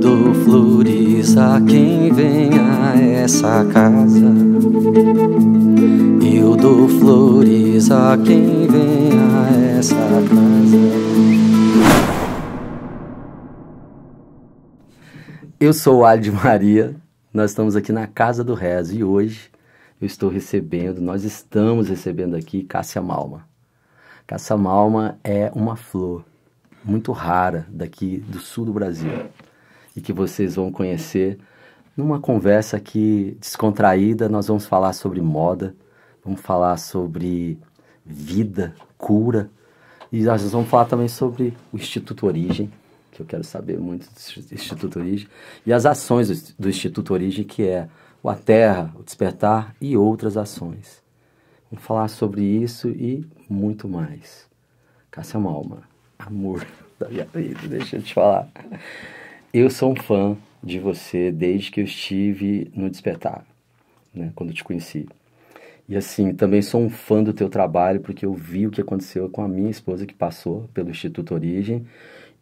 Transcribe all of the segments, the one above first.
dou flores a quem vem a essa casa. Eu dou flores a quem vem a essa casa. Eu sou o Adi Maria, nós estamos aqui na Casa do Rezo e hoje eu estou recebendo, nós estamos recebendo aqui Cássia Malma. Cássia Malma é uma flor muito rara daqui do sul do Brasil e que vocês vão conhecer numa conversa aqui descontraída. Nós vamos falar sobre moda, vamos falar sobre vida, cura e nós vamos falar também sobre o Instituto Origem, que eu quero saber muito do Instituto Origem e as ações do Instituto Origem, que é o A Terra, o Despertar e outras ações. Vamos falar sobre isso e muito mais. Cássia Malma, amor da minha vida, deixa eu te falar eu sou um fã de você desde que eu estive no Despertar, né, quando te conheci. E assim, também sou um fã do teu trabalho porque eu vi o que aconteceu com a minha esposa que passou pelo Instituto Origem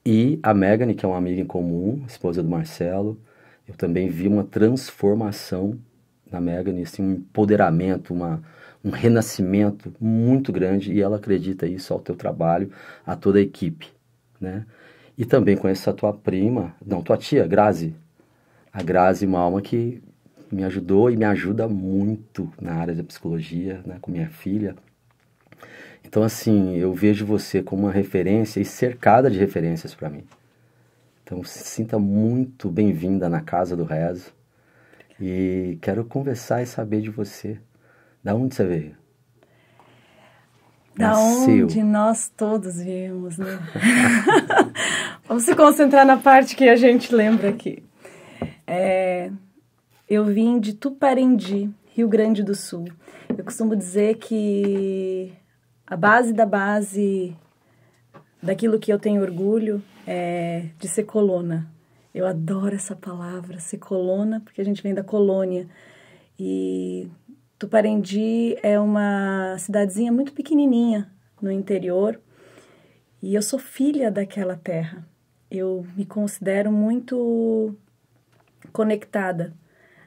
e a Megan, que é uma amiga em comum, esposa do Marcelo. Eu também vi uma transformação na Megan, assim, um empoderamento, uma, um renascimento muito grande e ela acredita isso ao teu trabalho, a toda a equipe, né? E também conheço a tua prima, não, tua tia, Grazi. A Grazi, uma alma que me ajudou e me ajuda muito na área da psicologia, né, com minha filha. Então, assim, eu vejo você como uma referência e cercada de referências para mim. Então, se sinta muito bem-vinda na casa do Rezo. E quero conversar e saber de você. Da onde você veio? Da Nasceu. onde nós todos viemos, né? Vamos se concentrar na parte que a gente lembra aqui. É, eu vim de Tuparendi, Rio Grande do Sul. Eu costumo dizer que a base da base daquilo que eu tenho orgulho é de ser colona. Eu adoro essa palavra, ser colona, porque a gente vem da colônia. E Tuparendi é uma cidadezinha muito pequenininha no interior e eu sou filha daquela terra. Eu me considero muito conectada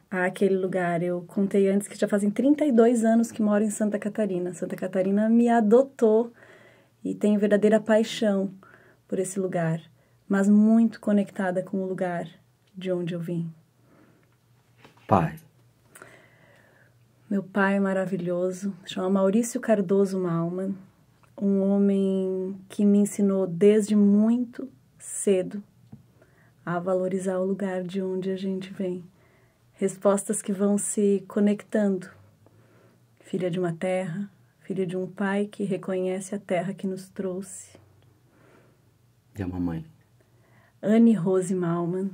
àquele lugar. Eu contei antes que já fazem 32 anos que moro em Santa Catarina. Santa Catarina me adotou e tenho verdadeira paixão por esse lugar, mas muito conectada com o lugar de onde eu vim. Pai, meu pai maravilhoso, chama Maurício Cardoso Malman, um homem que me ensinou desde muito cedo a valorizar o lugar de onde a gente vem. Respostas que vão se conectando. Filha de uma terra, filha de um pai que reconhece a terra que nos trouxe. E a mamãe? Anne Rose Malman,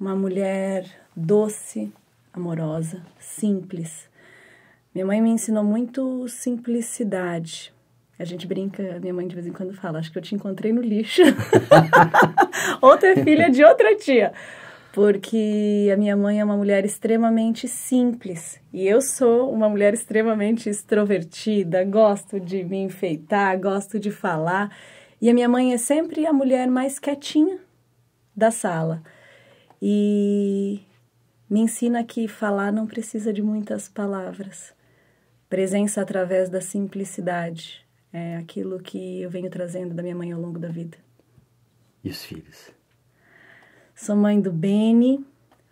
uma mulher doce, amorosa, simples, minha mãe me ensinou muito simplicidade. A gente brinca, minha mãe de vez em quando fala, acho que eu te encontrei no lixo. outra filha de outra tia. Porque a minha mãe é uma mulher extremamente simples e eu sou uma mulher extremamente extrovertida, gosto de me enfeitar, gosto de falar. E a minha mãe é sempre a mulher mais quietinha da sala. E me ensina que falar não precisa de muitas palavras Presença através da simplicidade. É aquilo que eu venho trazendo da minha mãe ao longo da vida. E os filhos? Sou mãe do Beni,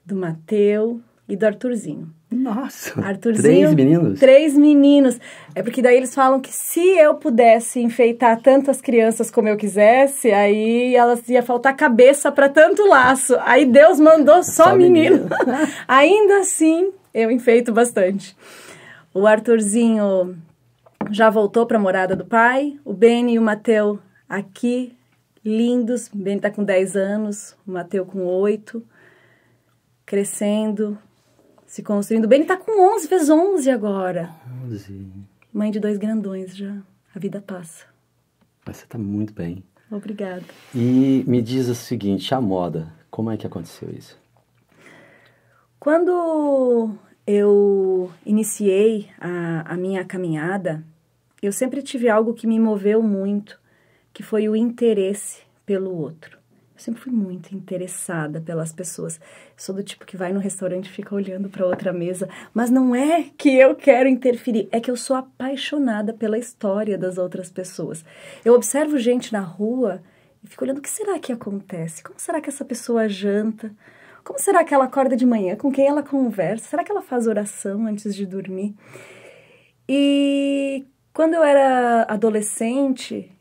do Mateu e do Arthurzinho. Nossa! Arthurzinho, três meninos? Três meninos. É porque daí eles falam que se eu pudesse enfeitar tantas crianças como eu quisesse, aí elas ia faltar cabeça para tanto laço. Aí Deus mandou só, só menino. menino. Ainda assim, eu enfeito bastante. O Arthurzinho já voltou para a morada do pai. O Ben e o Mateu aqui, lindos. O Beni está com 10 anos, o Mateu com 8. Crescendo, se construindo. O Beni está com 11, fez 11 agora. 11. Mãe de dois grandões já. A vida passa. Mas você está muito bem. Obrigada. E me diz o seguinte, a moda, como é que aconteceu isso? Quando eu iniciei a, a minha caminhada, eu sempre tive algo que me moveu muito, que foi o interesse pelo outro. Eu sempre fui muito interessada pelas pessoas. Sou do tipo que vai no restaurante e fica olhando para outra mesa, mas não é que eu quero interferir, é que eu sou apaixonada pela história das outras pessoas. Eu observo gente na rua e fico olhando o que será que acontece? Como será que essa pessoa janta? Como será que ela acorda de manhã? Com quem ela conversa? Será que ela faz oração antes de dormir? E quando eu era adolescente,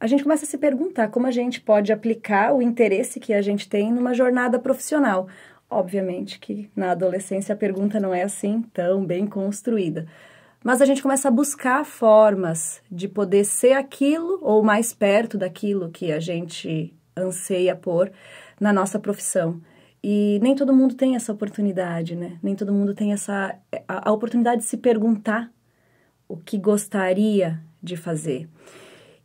a gente começa a se perguntar como a gente pode aplicar o interesse que a gente tem numa jornada profissional. Obviamente que na adolescência a pergunta não é assim tão bem construída. Mas a gente começa a buscar formas de poder ser aquilo ou mais perto daquilo que a gente anseia por na nossa profissão. E nem todo mundo tem essa oportunidade, né? Nem todo mundo tem essa a, a oportunidade de se perguntar o que gostaria de fazer.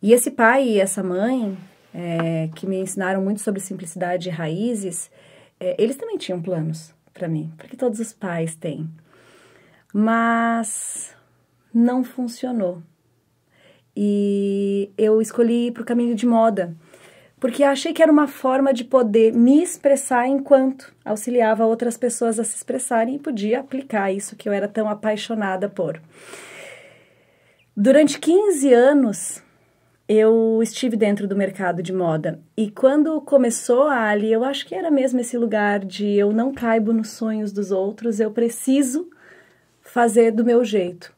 E esse pai e essa mãe, é, que me ensinaram muito sobre simplicidade e raízes, é, eles também tinham planos para mim, porque todos os pais têm. Mas não funcionou. E eu escolhi ir para o caminho de moda porque achei que era uma forma de poder me expressar enquanto auxiliava outras pessoas a se expressarem e podia aplicar isso que eu era tão apaixonada por. Durante 15 anos, eu estive dentro do mercado de moda e quando começou a Ali, eu acho que era mesmo esse lugar de eu não caibo nos sonhos dos outros, eu preciso fazer do meu jeito.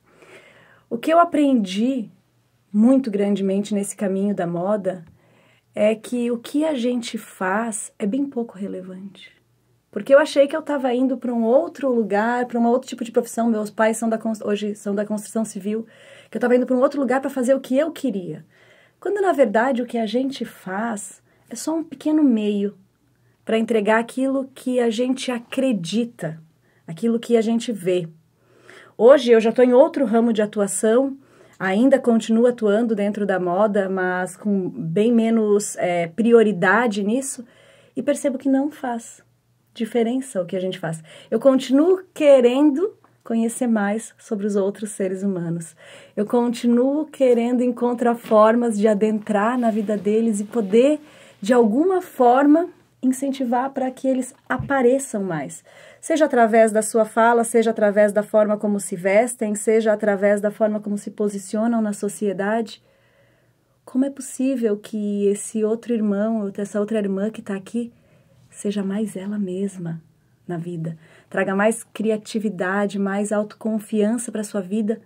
O que eu aprendi muito grandemente nesse caminho da moda é que o que a gente faz é bem pouco relevante. Porque eu achei que eu estava indo para um outro lugar, para um outro tipo de profissão. Meus pais são da hoje são da construção civil, que eu estava indo para um outro lugar para fazer o que eu queria. Quando na verdade o que a gente faz é só um pequeno meio para entregar aquilo que a gente acredita, aquilo que a gente vê. Hoje eu já estou em outro ramo de atuação, ainda continua atuando dentro da moda, mas com bem menos é, prioridade nisso, e percebo que não faz diferença o que a gente faz. Eu continuo querendo conhecer mais sobre os outros seres humanos. Eu continuo querendo encontrar formas de adentrar na vida deles e poder, de alguma forma, incentivar para que eles apareçam mais. Seja através da sua fala, seja através da forma como se vestem, seja através da forma como se posicionam na sociedade. Como é possível que esse outro irmão, essa outra irmã que está aqui, seja mais ela mesma na vida? Traga mais criatividade, mais autoconfiança para a sua vida.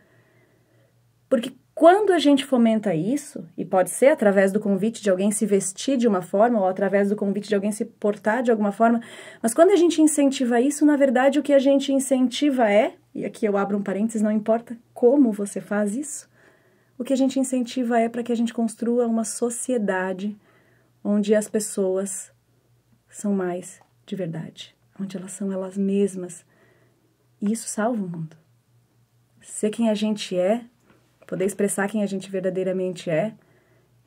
Porque quando a gente fomenta isso, e pode ser através do convite de alguém se vestir de uma forma, ou através do convite de alguém se portar de alguma forma, mas quando a gente incentiva isso, na verdade o que a gente incentiva é, e aqui eu abro um parênteses, não importa como você faz isso, o que a gente incentiva é para que a gente construa uma sociedade onde as pessoas são mais de verdade, onde elas são elas mesmas. E isso salva o mundo. Ser quem a gente é poder expressar quem a gente verdadeiramente é,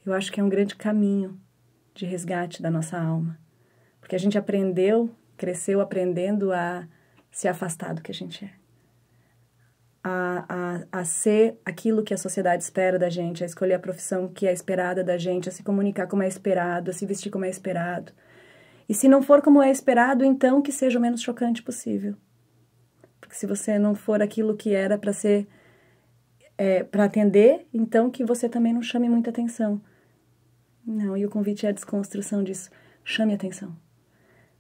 eu acho que é um grande caminho de resgate da nossa alma. Porque a gente aprendeu, cresceu aprendendo a se afastar do que a gente é. A, a, a ser aquilo que a sociedade espera da gente, a escolher a profissão que é esperada da gente, a se comunicar como é esperado, a se vestir como é esperado. E se não for como é esperado, então que seja o menos chocante possível. Porque se você não for aquilo que era para ser é, para atender, então que você também não chame muita atenção. Não, e o convite é a desconstrução disso. Chame atenção.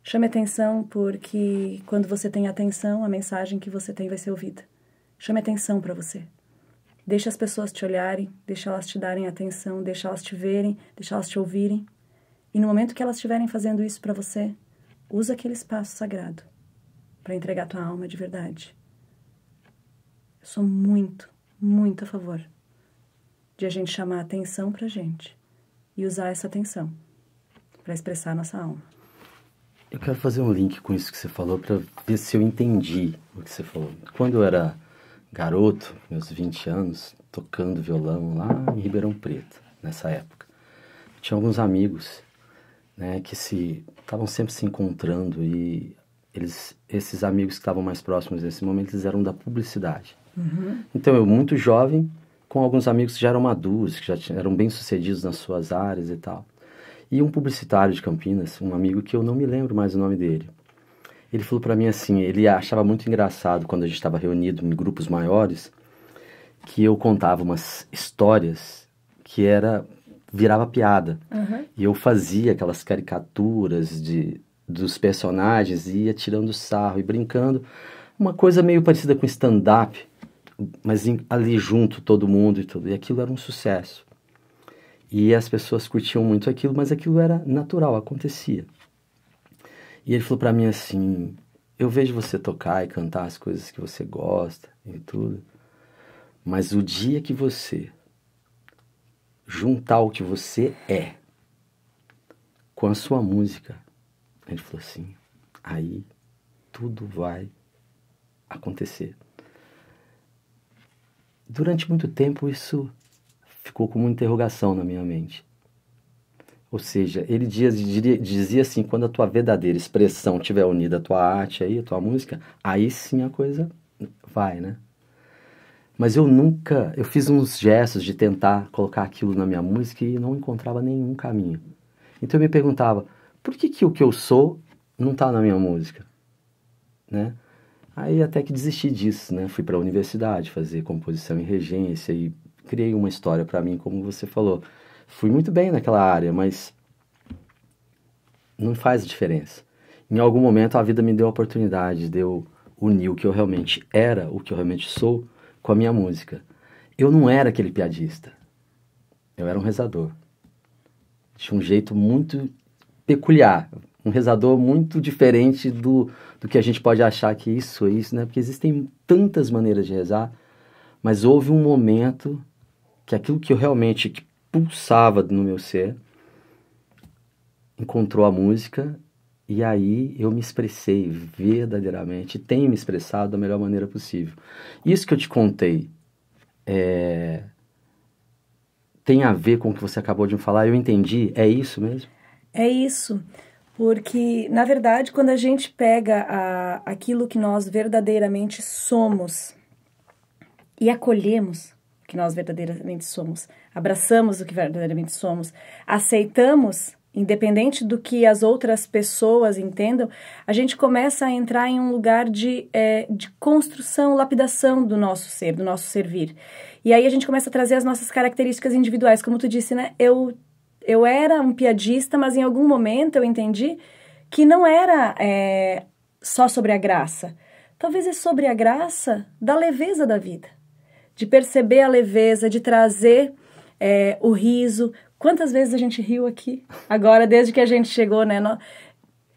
Chame atenção porque quando você tem atenção, a mensagem que você tem vai ser ouvida. Chame atenção para você. Deixa as pessoas te olharem, deixa elas te darem atenção, deixa elas te verem, deixa elas te ouvirem. E no momento que elas estiverem fazendo isso para você, usa aquele espaço sagrado para entregar tua alma de verdade. Eu sou muito, muito a favor de a gente chamar a atenção para a gente e usar essa atenção para expressar a nossa alma. Eu quero fazer um link com isso que você falou para ver se eu entendi o que você falou. Quando eu era garoto, meus 20 anos, tocando violão lá em Ribeirão Preto, nessa época, tinha alguns amigos né, que se estavam sempre se encontrando e eles, esses amigos que estavam mais próximos nesse momento, eles eram da publicidade. Uhum. Então, eu muito jovem, com alguns amigos que já eram maduros, que já tinham, eram bem sucedidos nas suas áreas e tal. E um publicitário de Campinas, um amigo que eu não me lembro mais o nome dele, ele falou para mim assim, ele achava muito engraçado quando a gente estava reunido em grupos maiores, que eu contava umas histórias que era virava piada. Uhum. E eu fazia aquelas caricaturas de dos personagens e ia tirando sarro e brincando, uma coisa meio parecida com stand up, mas em, ali junto todo mundo e tudo. E aquilo era um sucesso. E as pessoas curtiam muito aquilo, mas aquilo era natural, acontecia. E ele falou para mim assim: "Eu vejo você tocar e cantar as coisas que você gosta e tudo, mas o dia que você juntar o que você é com a sua música, ele falou assim, aí tudo vai acontecer. Durante muito tempo isso ficou como uma interrogação na minha mente. Ou seja, ele dizia, dizia assim: quando a tua verdadeira expressão estiver unida à tua arte, aí, à tua música, aí sim a coisa vai, né? Mas eu nunca, eu fiz uns gestos de tentar colocar aquilo na minha música e não encontrava nenhum caminho. Então eu me perguntava: por que, que o que eu sou não está na minha música? Né? Aí até que desisti disso, né? Fui para a universidade fazer composição e regência e criei uma história para mim, como você falou. Fui muito bem naquela área, mas não faz diferença. Em algum momento a vida me deu a oportunidade de eu unir o que eu realmente era, o que eu realmente sou, com a minha música. Eu não era aquele piadista. Eu era um rezador. Tinha um jeito muito peculiar um rezador muito diferente do, do que a gente pode achar que isso é isso, né? Porque existem tantas maneiras de rezar, mas houve um momento que aquilo que eu realmente que pulsava no meu ser encontrou a música e aí eu me expressei verdadeiramente, tenho me expressado da melhor maneira possível. Isso que eu te contei é, tem a ver com o que você acabou de me falar, eu entendi, é isso mesmo? É isso. Porque, na verdade, quando a gente pega a, aquilo que nós verdadeiramente somos e acolhemos o que nós verdadeiramente somos, abraçamos o que verdadeiramente somos, aceitamos, independente do que as outras pessoas entendam, a gente começa a entrar em um lugar de, é, de construção, lapidação do nosso ser, do nosso servir. E aí a gente começa a trazer as nossas características individuais. Como tu disse, né? Eu eu era um piadista, mas em algum momento eu entendi que não era é, só sobre a graça. Talvez é sobre a graça da leveza da vida, de perceber a leveza, de trazer é, o riso. Quantas vezes a gente riu aqui, agora, desde que a gente chegou, né?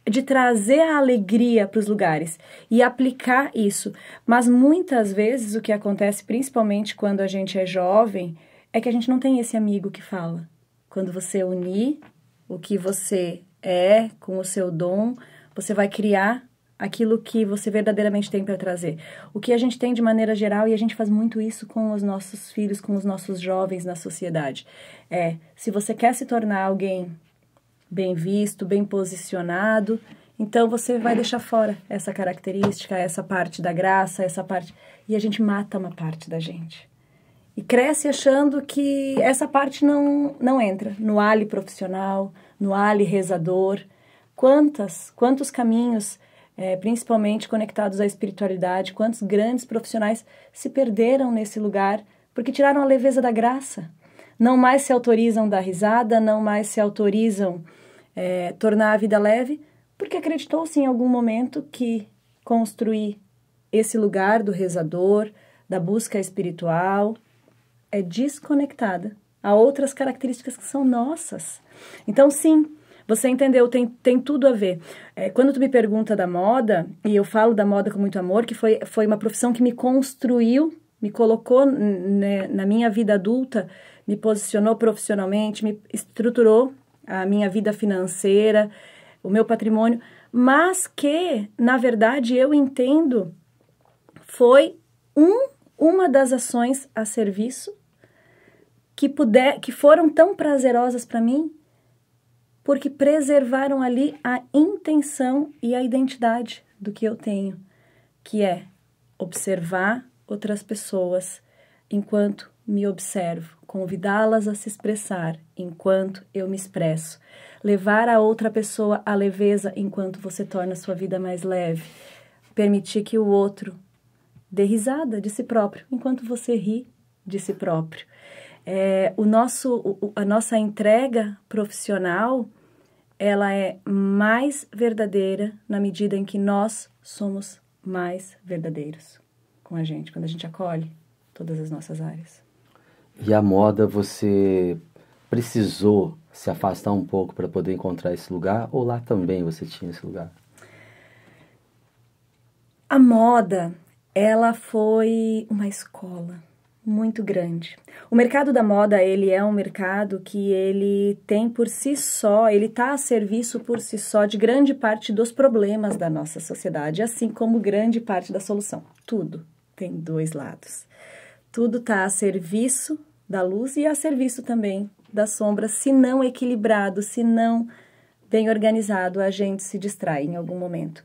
De trazer a alegria para os lugares e aplicar isso. Mas muitas vezes o que acontece, principalmente quando a gente é jovem, é que a gente não tem esse amigo que fala quando você unir o que você é com o seu dom, você vai criar aquilo que você verdadeiramente tem para trazer. O que a gente tem de maneira geral, e a gente faz muito isso com os nossos filhos, com os nossos jovens na sociedade, é: se você quer se tornar alguém bem visto, bem posicionado, então você vai deixar fora essa característica, essa parte da graça, essa parte. E a gente mata uma parte da gente e cresce achando que essa parte não, não entra no ali profissional, no ali rezador. Quantas, quantos caminhos, é, principalmente conectados à espiritualidade, quantos grandes profissionais se perderam nesse lugar porque tiraram a leveza da graça. Não mais se autorizam dar risada, não mais se autorizam é, tornar a vida leve, porque acreditou-se em algum momento que construir esse lugar do rezador, da busca espiritual, é desconectada a outras características que são nossas. Então, sim, você entendeu, tem, tem tudo a ver. É, quando tu me pergunta da moda, e eu falo da moda com muito amor, que foi, foi uma profissão que me construiu, me colocou né, na minha vida adulta, me posicionou profissionalmente, me estruturou a minha vida financeira, o meu patrimônio, mas que, na verdade, eu entendo foi um, uma das ações a serviço que puder, que foram tão prazerosas para mim, porque preservaram ali a intenção e a identidade do que eu tenho, que é observar outras pessoas enquanto me observo, convidá-las a se expressar enquanto eu me expresso, levar a outra pessoa à leveza enquanto você torna a sua vida mais leve, permitir que o outro dê risada de si próprio enquanto você ri de si próprio. É, o nosso, o, a nossa entrega profissional, ela é mais verdadeira na medida em que nós somos mais verdadeiros com a gente, quando a gente acolhe todas as nossas áreas. E a moda, você precisou se afastar um pouco para poder encontrar esse lugar ou lá também você tinha esse lugar? A moda, ela foi uma escola muito grande. O mercado da moda, ele é um mercado que ele tem por si só, ele está a serviço por si só de grande parte dos problemas da nossa sociedade, assim como grande parte da solução. Tudo tem dois lados. Tudo está a serviço da luz e a serviço também da sombra, se não equilibrado, se não bem organizado, a gente se distrai em algum momento.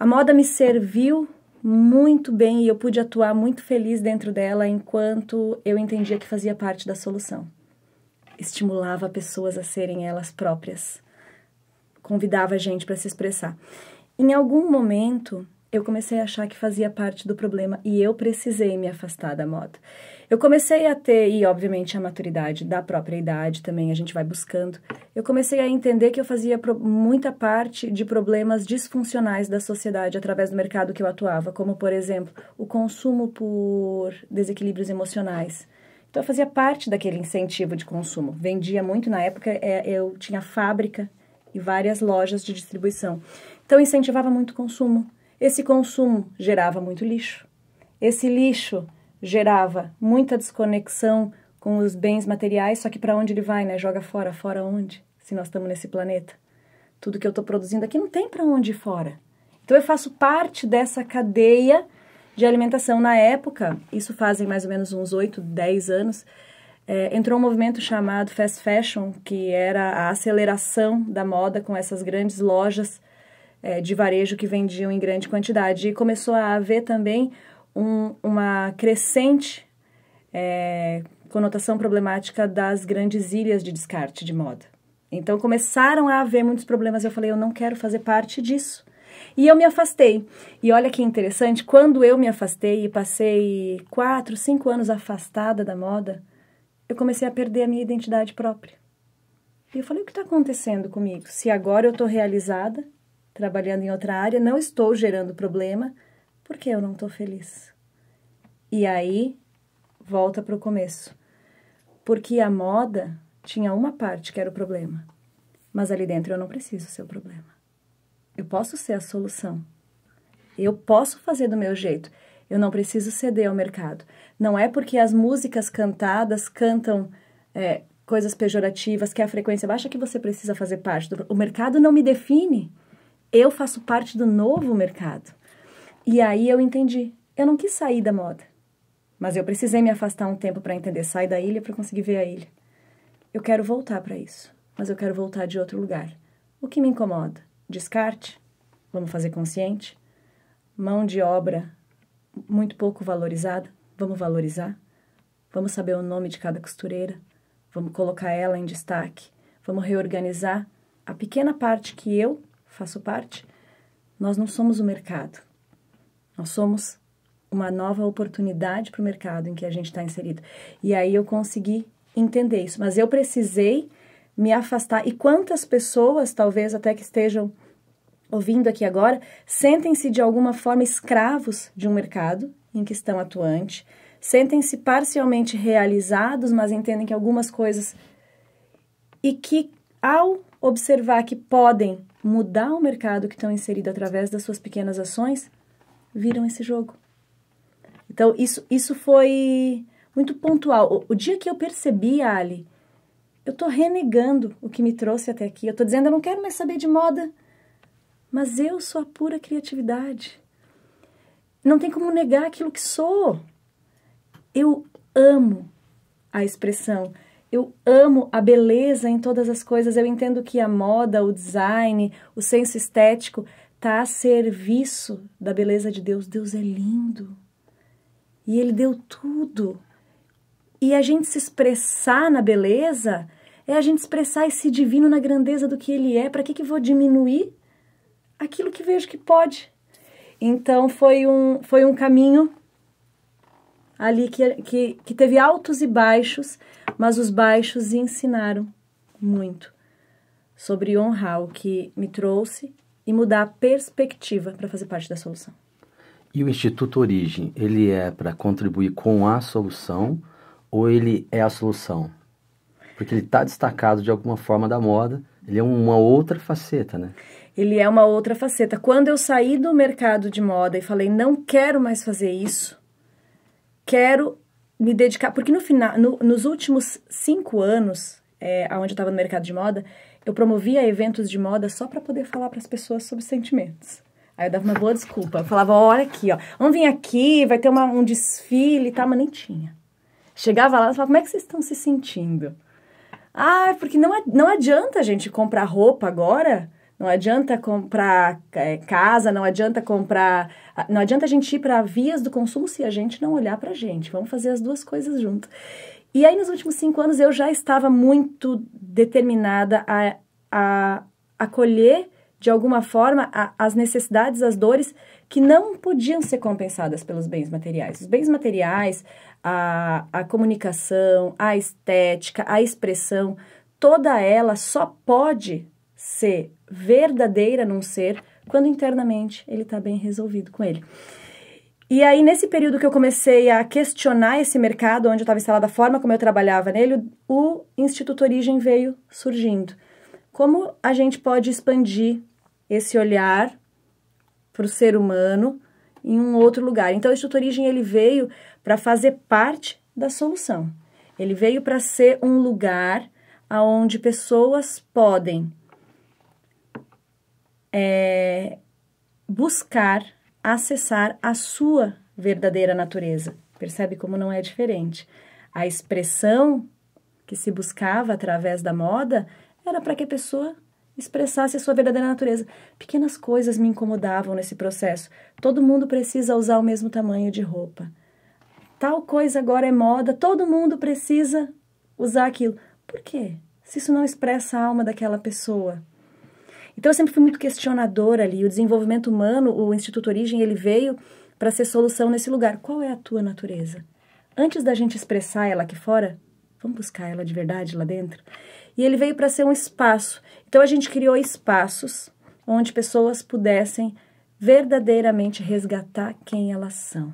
A moda me serviu muito bem e eu pude atuar muito feliz dentro dela enquanto eu entendia que fazia parte da solução. Estimulava pessoas a serem elas próprias, convidava a gente para se expressar. Em algum momento, eu comecei a achar que fazia parte do problema e eu precisei me afastar da moda. Eu comecei a ter, e obviamente a maturidade da própria idade também, a gente vai buscando. Eu comecei a entender que eu fazia muita parte de problemas disfuncionais da sociedade através do mercado que eu atuava, como, por exemplo, o consumo por desequilíbrios emocionais. Então, eu fazia parte daquele incentivo de consumo. Vendia muito, na época é, eu tinha fábrica e várias lojas de distribuição. Então, incentivava muito consumo. Esse consumo gerava muito lixo. Esse lixo gerava muita desconexão com os bens materiais, só que para onde ele vai, né? Joga fora, fora onde? Se nós estamos nesse planeta. Tudo que eu estou produzindo aqui não tem para onde ir fora. Então eu faço parte dessa cadeia de alimentação. Na época, isso fazem mais ou menos uns 8, 10 anos, é, entrou um movimento chamado fast fashion, que era a aceleração da moda com essas grandes lojas é, de varejo que vendiam em grande quantidade. E começou a haver também um, uma crescente é, conotação problemática das grandes ilhas de descarte de moda. Então começaram a haver muitos problemas. Eu falei, eu não quero fazer parte disso. E eu me afastei. E olha que interessante, quando eu me afastei e passei quatro, cinco anos afastada da moda, eu comecei a perder a minha identidade própria. E eu falei, o que está acontecendo comigo? Se agora eu estou realizada, trabalhando em outra área, não estou gerando problema, porque eu não tô feliz. E aí volta para o começo. Porque a moda tinha uma parte que era o problema, mas ali dentro eu não preciso ser o problema. Eu posso ser a solução. Eu posso fazer do meu jeito. Eu não preciso ceder ao mercado. Não é porque as músicas cantadas cantam é, coisas pejorativas, que a frequência baixa, que você precisa fazer parte. Do... O mercado não me define. Eu faço parte do novo mercado. E aí eu entendi. Eu não quis sair da moda. Mas eu precisei me afastar um tempo para entender. Sair da ilha para conseguir ver a ilha. Eu quero voltar para isso. Mas eu quero voltar de outro lugar. O que me incomoda? Descarte? Vamos fazer consciente? Mão de obra muito pouco valorizada? Vamos valorizar? Vamos saber o nome de cada costureira? Vamos colocar ela em destaque? Vamos reorganizar a pequena parte que eu faço parte? Nós não somos o mercado. Nós somos uma nova oportunidade para o mercado em que a gente está inserido. E aí eu consegui entender isso, mas eu precisei me afastar. E quantas pessoas, talvez até que estejam ouvindo aqui agora, sentem-se de alguma forma escravos de um mercado em que estão atuante, sentem-se parcialmente realizados, mas entendem que algumas coisas. E que ao observar que podem mudar o mercado que estão inseridos através das suas pequenas ações, viram esse jogo. Então, isso, isso foi muito pontual. O, o dia que eu percebi, Ali, eu estou renegando o que me trouxe até aqui. Eu estou dizendo, eu não quero mais saber de moda, mas eu sou a pura criatividade. Não tem como negar aquilo que sou. Eu amo a expressão. Eu amo a beleza em todas as coisas. Eu entendo que a moda, o design, o senso estético está a serviço da beleza de Deus. Deus é lindo e Ele deu tudo. E a gente se expressar na beleza é a gente expressar esse divino na grandeza do que Ele é. Para que, que vou diminuir aquilo que vejo que pode? Então foi um, foi um caminho ali que, que, que teve altos e baixos, mas os baixos ensinaram muito sobre honrar o que me trouxe e mudar a perspectiva para fazer parte da solução. E o Instituto Origem, ele é para contribuir com a solução ou ele é a solução? Porque ele está destacado de alguma forma da moda, ele é uma outra faceta, né? Ele é uma outra faceta. Quando eu saí do mercado de moda e falei, não quero mais fazer isso, quero me dedicar. Porque no final, no, nos últimos cinco anos, é, onde eu estava no mercado de moda, eu promovia eventos de moda só para poder falar para as pessoas sobre sentimentos. Aí eu dava uma boa desculpa. Eu falava, olha aqui, ó, vamos vir aqui, vai ter uma, um desfile e tá, mas nem tinha. Chegava lá e falava, como é que vocês estão se sentindo? Ah, é porque não, não adianta a gente comprar roupa agora, não adianta comprar é, casa, não adianta comprar. Não adianta a gente ir para vias do consumo se a gente não olhar para a gente. Vamos fazer as duas coisas juntas." E aí, nos últimos cinco anos, eu já estava muito determinada a, a acolher, de alguma forma, a, as necessidades, as dores que não podiam ser compensadas pelos bens materiais. Os bens materiais, a, a comunicação, a estética, a expressão, toda ela só pode ser verdadeira num ser quando internamente ele está bem resolvido com ele. E aí, nesse período que eu comecei a questionar esse mercado, onde eu estava instalada, a forma como eu trabalhava nele, o Instituto Origem veio surgindo. Como a gente pode expandir esse olhar para o ser humano em um outro lugar? Então, o Instituto Origem ele veio para fazer parte da solução. Ele veio para ser um lugar aonde pessoas podem é, buscar acessar a sua verdadeira natureza. Percebe como não é diferente. A expressão que se buscava através da moda era para que a pessoa expressasse a sua verdadeira natureza. Pequenas coisas me incomodavam nesse processo. Todo mundo precisa usar o mesmo tamanho de roupa. Tal coisa agora é moda, todo mundo precisa usar aquilo. Por quê? Se isso não expressa a alma daquela pessoa. Então eu sempre fui muito questionadora ali. O desenvolvimento humano, o Instituto Origem, ele veio para ser solução nesse lugar. Qual é a tua natureza? Antes da gente expressar ela aqui fora, vamos buscar ela de verdade lá dentro. E ele veio para ser um espaço. Então a gente criou espaços onde pessoas pudessem verdadeiramente resgatar quem elas são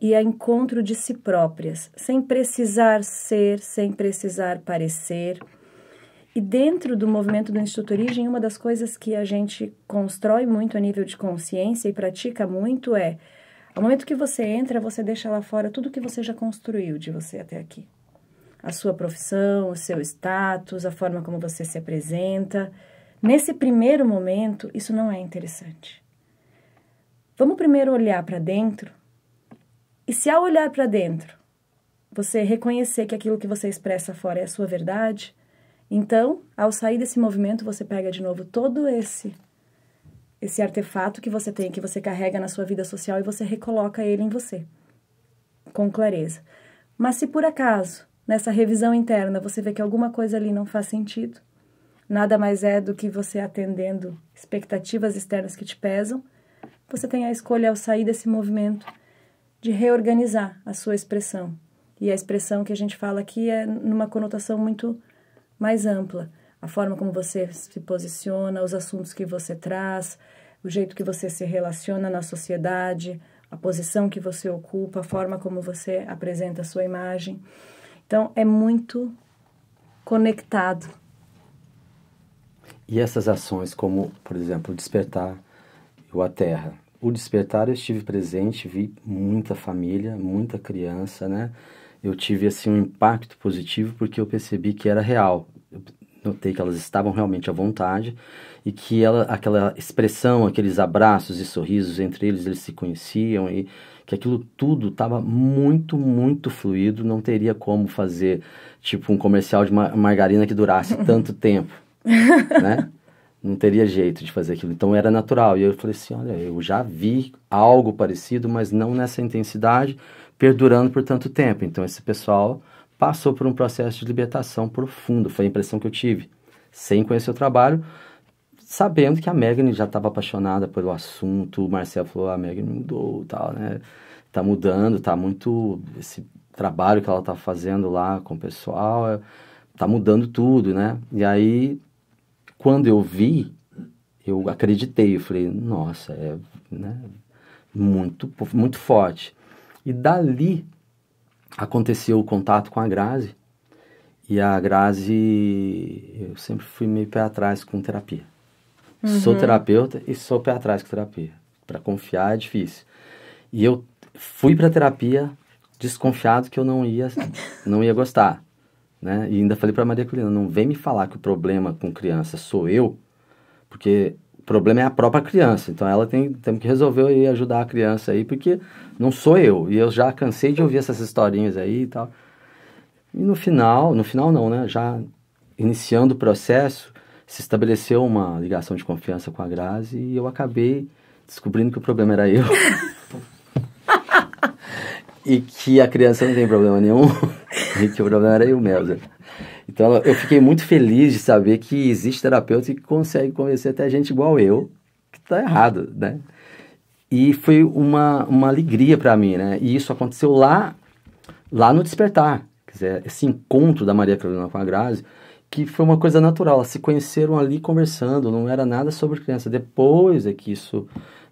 e a é encontro de si próprias, sem precisar ser, sem precisar parecer, e dentro do movimento do Instituto Origem, uma das coisas que a gente constrói muito a nível de consciência e pratica muito é: ao momento que você entra, você deixa lá fora tudo que você já construiu de você até aqui. A sua profissão, o seu status, a forma como você se apresenta. Nesse primeiro momento, isso não é interessante. Vamos primeiro olhar para dentro. E se ao olhar para dentro, você reconhecer que aquilo que você expressa fora é a sua verdade, então, ao sair desse movimento, você pega de novo todo esse esse artefato que você tem, que você carrega na sua vida social e você recoloca ele em você com clareza. Mas se por acaso, nessa revisão interna, você vê que alguma coisa ali não faz sentido, nada mais é do que você atendendo expectativas externas que te pesam, você tem a escolha ao sair desse movimento de reorganizar a sua expressão. E a expressão que a gente fala aqui é numa conotação muito mais ampla. A forma como você se posiciona, os assuntos que você traz, o jeito que você se relaciona na sociedade, a posição que você ocupa, a forma como você apresenta a sua imagem. Então, é muito conectado. E essas ações, como, por exemplo, o despertar ou a terra. O despertar eu estive presente, vi muita família, muita criança, né? eu tive assim um impacto positivo porque eu percebi que era real. Eu notei que elas estavam realmente à vontade e que ela, aquela expressão, aqueles abraços e sorrisos entre eles, eles se conheciam e que aquilo tudo estava muito, muito fluido. Não teria como fazer tipo um comercial de uma margarina que durasse tanto tempo, né? Não teria jeito de fazer aquilo. Então era natural. E eu falei assim: olha, eu já vi algo parecido, mas não nessa intensidade perdurando por tanto tempo. Então, esse pessoal passou por um processo de libertação profundo, foi a impressão que eu tive, sem conhecer o trabalho, sabendo que a Megan já estava apaixonada pelo assunto, o Marcelo falou, ah, a Megan mudou tal, né? Tá mudando, tá muito... Esse trabalho que ela tá fazendo lá com o pessoal, é, tá mudando tudo, né? E aí, quando eu vi, eu acreditei, eu falei, nossa, é né? muito, muito forte. E dali aconteceu o contato com a Grazi. E a Grazi, eu sempre fui meio pé atrás com terapia. Uhum. Sou terapeuta e sou pé atrás com terapia. Para confiar é difícil. E eu fui para terapia desconfiado que eu não ia não ia gostar, né? E ainda falei para Maria Colina, não vem me falar que o problema com criança sou eu, porque o problema é a própria criança. Então ela tem tem que resolver e ajudar a criança aí, porque não sou eu. E eu já cansei de ouvir essas historinhas aí e tal. E no final, no final não, né? Já iniciando o processo, se estabeleceu uma ligação de confiança com a Grazi e eu acabei descobrindo que o problema era eu. e que a criança não tem problema nenhum. e que o problema era eu mesmo. Então eu fiquei muito feliz de saber que existe terapeuta que consegue convencer até gente igual eu que está errado, né? E foi uma, uma alegria para mim, né? E isso aconteceu lá, lá no Despertar. Quer dizer, esse encontro da Maria Carolina com a Grazi, que foi uma coisa natural. Elas se conheceram ali conversando, não era nada sobre criança. Depois é que isso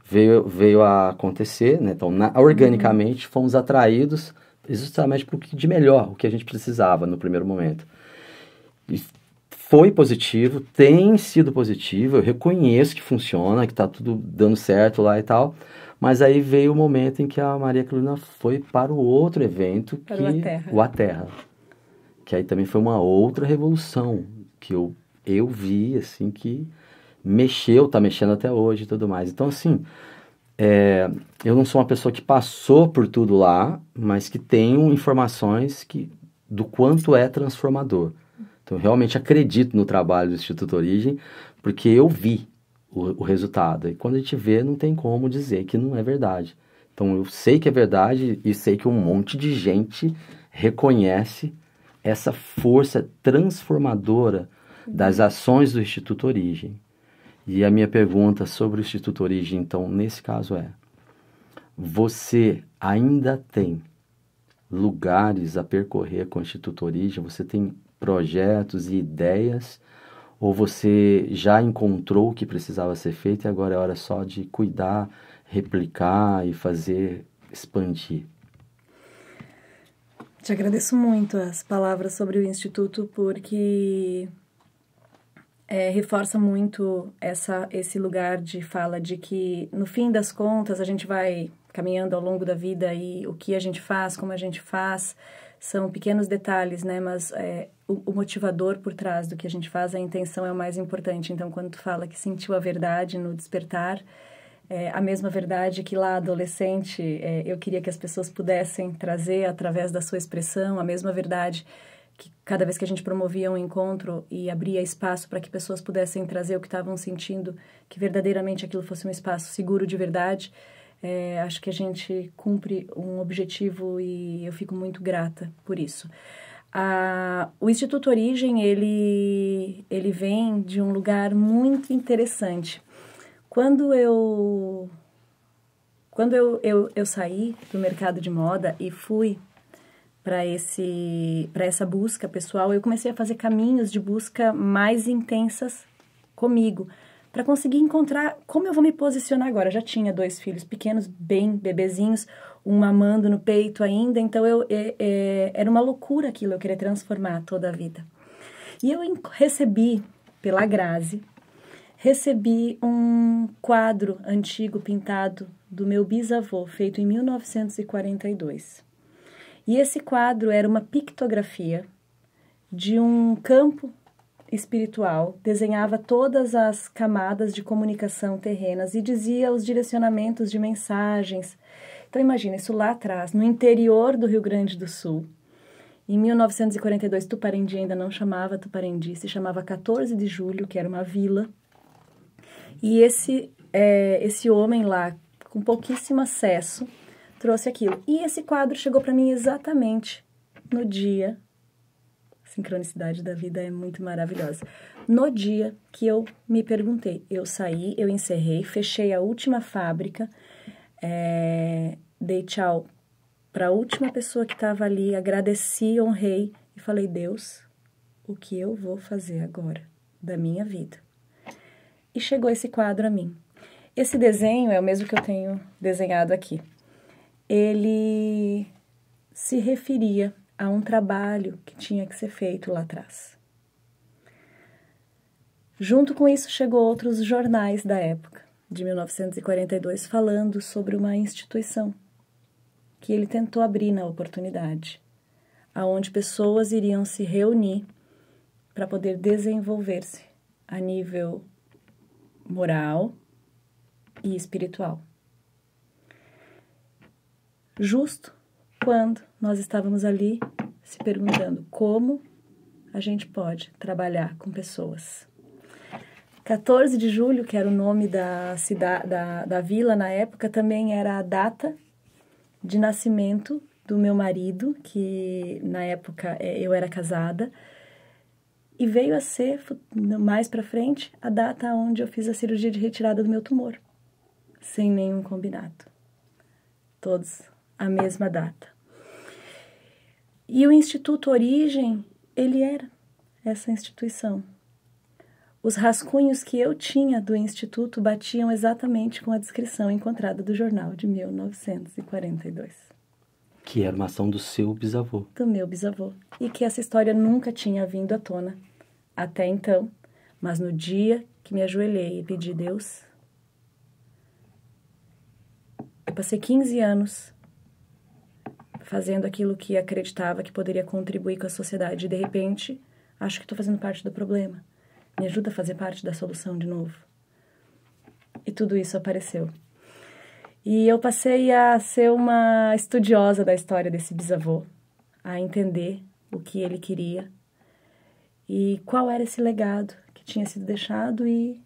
veio, veio a acontecer, né? Então, na, organicamente, uhum. fomos atraídos justamente por que de melhor, o que a gente precisava no primeiro momento. E foi positivo, tem sido positivo, eu reconheço que funciona, que está tudo dando certo lá e tal. Mas aí veio o momento em que a Maria Carolina foi para o outro evento, para que o A Terra. Que aí também foi uma outra revolução que eu, eu vi, assim, que mexeu, está mexendo até hoje e tudo mais. Então, assim, é, eu não sou uma pessoa que passou por tudo lá, mas que tenho informações que, do quanto é transformador. Então, eu realmente acredito no trabalho do Instituto Origem, porque eu vi o, o resultado. E quando a gente vê, não tem como dizer que não é verdade. Então, eu sei que é verdade e sei que um monte de gente reconhece essa força transformadora das ações do Instituto Origem. E a minha pergunta sobre o Instituto Origem, então, nesse caso é: você ainda tem lugares a percorrer com o Instituto Origem? Você tem projetos e ideias? Ou você já encontrou o que precisava ser feito e agora é hora só de cuidar, replicar e fazer expandir? Te agradeço muito as palavras sobre o Instituto, porque é, reforça muito essa, esse lugar de fala de que, no fim das contas, a gente vai caminhando ao longo da vida e o que a gente faz, como a gente faz, são pequenos detalhes, né? Mas é, o, o, motivador por trás do que a gente faz, a intenção é o mais importante. Então, quando tu fala que sentiu a verdade no despertar, é, a mesma verdade que lá adolescente é, eu queria que as pessoas pudessem trazer através da sua expressão, a mesma verdade que cada vez que a gente promovia um encontro e abria espaço para que pessoas pudessem trazer o que estavam sentindo, que verdadeiramente aquilo fosse um espaço seguro de verdade é, acho que a gente cumpre um objetivo e eu fico muito grata por isso. Ah, o Instituto Origem, ele, ele vem de um lugar muito interessante. Quando eu... Quando eu, eu, eu saí do mercado de moda e fui para esse para essa busca pessoal, eu comecei a fazer caminhos de busca mais intensas comigo para conseguir encontrar como eu vou me posicionar agora. Eu já tinha dois filhos pequenos, bem bebezinhos, um mamando no peito ainda, então eu é, é, era uma loucura aquilo, eu queria transformar toda a vida. E eu recebi pela Grazi, recebi um quadro antigo pintado do meu bisavô, feito em 1942. E esse quadro era uma pictografia de um campo espiritual, desenhava todas as camadas de comunicação terrenas e dizia os direcionamentos de mensagens. Então imagina isso lá atrás, no interior do Rio Grande do Sul. Em 1942, Tuparendi ainda não chamava Tuparendi, se chamava 14 de Julho, que era uma vila. E esse é, esse homem lá, com pouquíssimo acesso, trouxe aquilo. E esse quadro chegou para mim exatamente no dia sincronicidade da vida é muito maravilhosa. No dia que eu me perguntei, eu saí, eu encerrei, fechei a última fábrica, é, dei tchau para a última pessoa que estava ali, agradeci, honrei e falei: Deus, o que eu vou fazer agora da minha vida? E chegou esse quadro a mim. Esse desenho é o mesmo que eu tenho desenhado aqui. Ele se referia a um trabalho que tinha que ser feito lá atrás. Junto com isso chegou outros jornais da época, de 1942, falando sobre uma instituição que ele tentou abrir na oportunidade, aonde pessoas iriam se reunir para poder desenvolver-se a nível moral e espiritual. Justo quando nós estávamos ali se perguntando como a gente pode trabalhar com pessoas. 14 de julho, que era o nome da, cidade, da, da vila na época, também era a data de nascimento do meu marido, que na época eh, eu era casada, e veio a ser, mais para frente, a data onde eu fiz a cirurgia de retirada do meu tumor, sem nenhum combinado. Todos a mesma data. E o Instituto Origem, ele era essa instituição. Os rascunhos que eu tinha do Instituto batiam exatamente com a descrição encontrada do jornal de 1942 que era uma ação do seu bisavô. Do meu bisavô. E que essa história nunca tinha vindo à tona até então. Mas no dia que me ajoelhei e pedi Deus, eu passei 15 anos fazendo aquilo que acreditava que poderia contribuir com a sociedade. E de repente, acho que estou fazendo parte do problema. Me ajuda a fazer parte da solução de novo. E tudo isso apareceu. E eu passei a ser uma estudiosa da história desse bisavô, a entender o que ele queria e qual era esse legado que tinha sido deixado e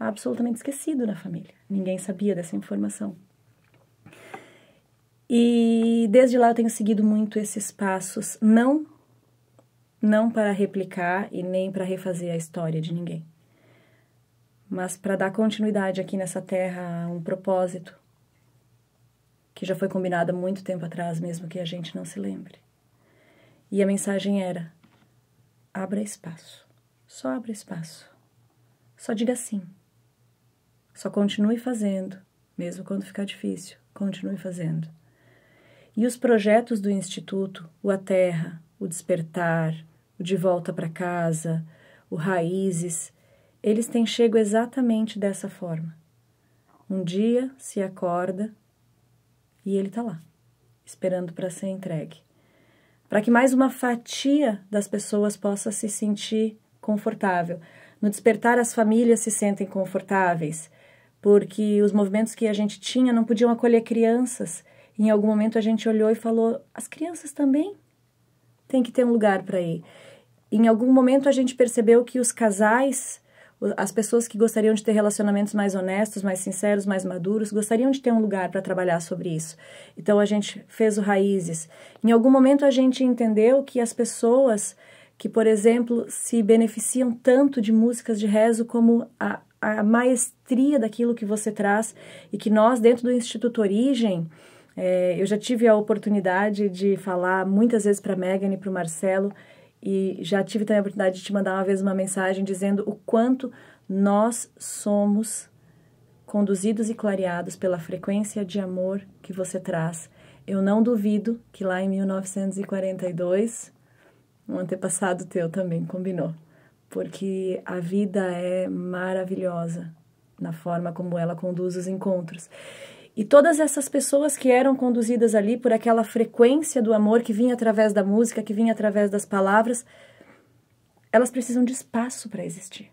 absolutamente esquecido na família. Ninguém sabia dessa informação. E desde lá eu tenho seguido muito esses passos, não não para replicar e nem para refazer a história de ninguém, mas para dar continuidade aqui nessa terra a um propósito que já foi combinado há muito tempo atrás, mesmo que a gente não se lembre. E a mensagem era: abra espaço. Só abra espaço. Só diga sim. Só continue fazendo, mesmo quando ficar difícil. Continue fazendo. E os projetos do Instituto, o A Terra, o Despertar, o De Volta para Casa, o Raízes, eles têm chego exatamente dessa forma. Um dia se acorda e ele está lá, esperando para ser entregue. Para que mais uma fatia das pessoas possa se sentir confortável. No despertar, as famílias se sentem confortáveis, porque os movimentos que a gente tinha não podiam acolher crianças em algum momento a gente olhou e falou: as crianças também têm que ter um lugar para ir. Em algum momento a gente percebeu que os casais, as pessoas que gostariam de ter relacionamentos mais honestos, mais sinceros, mais maduros, gostariam de ter um lugar para trabalhar sobre isso. Então a gente fez o Raízes. Em algum momento a gente entendeu que as pessoas que, por exemplo, se beneficiam tanto de músicas de rezo como a, a maestria daquilo que você traz e que nós, dentro do Instituto Origem, é, eu já tive a oportunidade de falar muitas vezes para a Megan e para o Marcelo e já tive também a oportunidade de te mandar uma vez uma mensagem dizendo o quanto nós somos conduzidos e clareados pela frequência de amor que você traz. Eu não duvido que lá em 1942, um antepassado teu também combinou, porque a vida é maravilhosa na forma como ela conduz os encontros. E todas essas pessoas que eram conduzidas ali por aquela frequência do amor que vinha através da música, que vinha através das palavras, elas precisam de espaço para existir.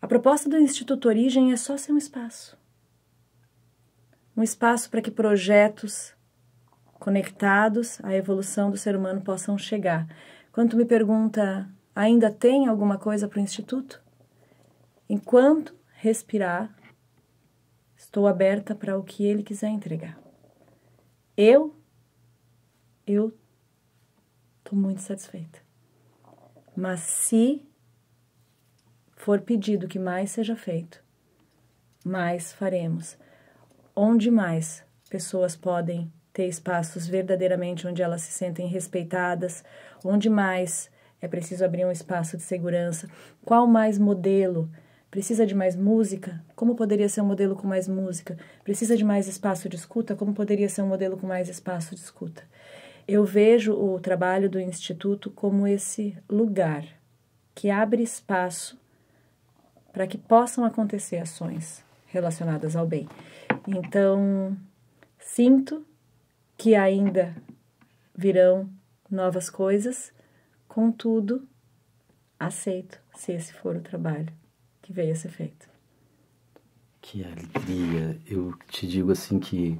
A proposta do Instituto Origem é só ser um espaço. Um espaço para que projetos conectados à evolução do ser humano possam chegar. Quando me pergunta, ainda tem alguma coisa para o Instituto? Enquanto respirar, Estou aberta para o que ele quiser entregar. Eu, eu estou muito satisfeita. Mas se for pedido que mais seja feito, mais faremos. Onde mais pessoas podem ter espaços verdadeiramente onde elas se sentem respeitadas, onde mais é preciso abrir um espaço de segurança, qual mais modelo Precisa de mais música? Como poderia ser um modelo com mais música? Precisa de mais espaço de escuta? Como poderia ser um modelo com mais espaço de escuta? Eu vejo o trabalho do Instituto como esse lugar que abre espaço para que possam acontecer ações relacionadas ao bem. Então, sinto que ainda virão novas coisas, contudo, aceito se esse for o trabalho que veio a ser feito. Que alegria! Eu te digo assim que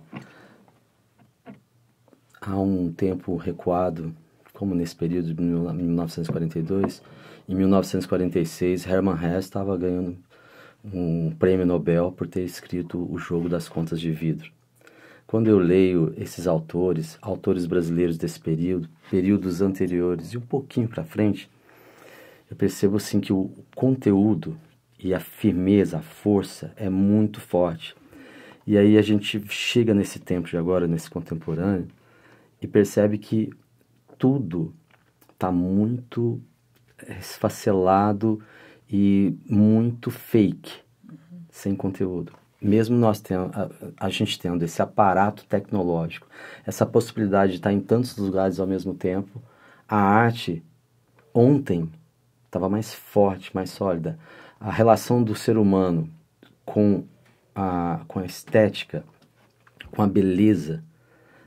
há um tempo recuado, como nesse período de 1942, em 1946 Hermann Hesse estava ganhando um prêmio Nobel por ter escrito O Jogo das Contas de Vidro. Quando eu leio esses autores, autores brasileiros desse período, períodos anteriores e um pouquinho para frente, eu percebo assim que o conteúdo e a firmeza, a força é muito forte. E aí a gente chega nesse tempo de agora, nesse contemporâneo, e percebe que tudo está muito é, esfacelado e muito fake, uhum. sem conteúdo. Mesmo nós tendo, a, a, gente tendo esse aparato tecnológico, essa possibilidade de estar tá em tantos lugares ao mesmo tempo, a arte ontem estava mais forte, mais sólida a relação do ser humano com a, com a estética, com a beleza,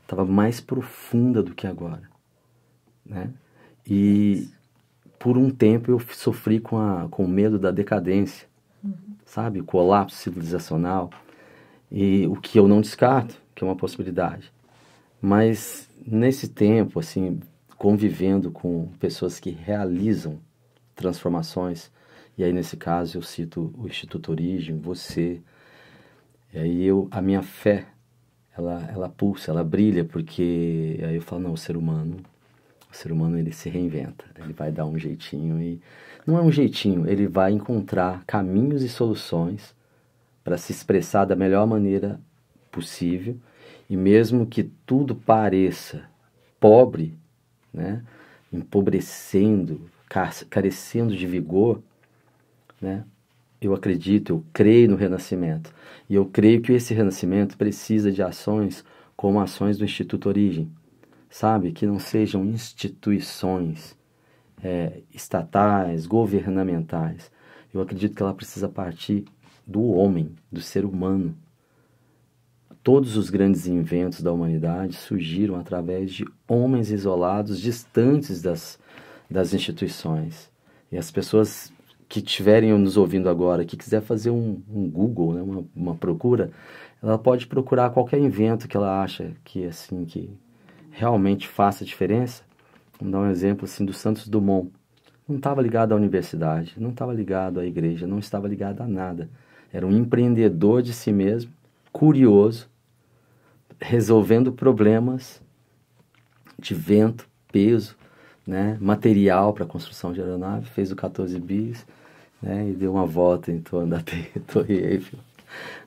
estava mais profunda do que agora. Né? E por um tempo eu sofri com, a, com o medo da decadência, uhum. sabe? O colapso civilizacional. E o que eu não descarto, que é uma possibilidade. Mas nesse tempo, assim, convivendo com pessoas que realizam transformações, e aí, nesse caso, eu cito o Instituto Origem, você. E aí, eu, a minha fé, ela, ela pulsa, ela brilha, porque aí eu falo, não, o ser humano, o ser humano, ele se reinventa. Ele vai dar um jeitinho e... Não é um jeitinho, ele vai encontrar caminhos e soluções para se expressar da melhor maneira possível. E mesmo que tudo pareça pobre, né? empobrecendo, carecendo de vigor, né? Eu acredito, eu creio no renascimento. E eu creio que esse renascimento precisa de ações como ações do Instituto Origem, sabe? Que não sejam instituições é, estatais, governamentais. Eu acredito que ela precisa partir do homem, do ser humano. Todos os grandes inventos da humanidade surgiram através de homens isolados, distantes das, das instituições. E as pessoas que estiverem nos ouvindo agora, que quiser fazer um, um Google, né, uma, uma, procura, ela pode procurar qualquer invento que ela acha que assim que realmente faça diferença. Vamos dar um exemplo assim do Santos Dumont. Não estava ligado à universidade, não estava ligado à igreja, não estava ligado a nada. Era um empreendedor de si mesmo, curioso, resolvendo problemas de vento, peso, né, material para a construção de aeronave, fez o 14 bis, né? E deu uma volta em torno da Torre Eiffel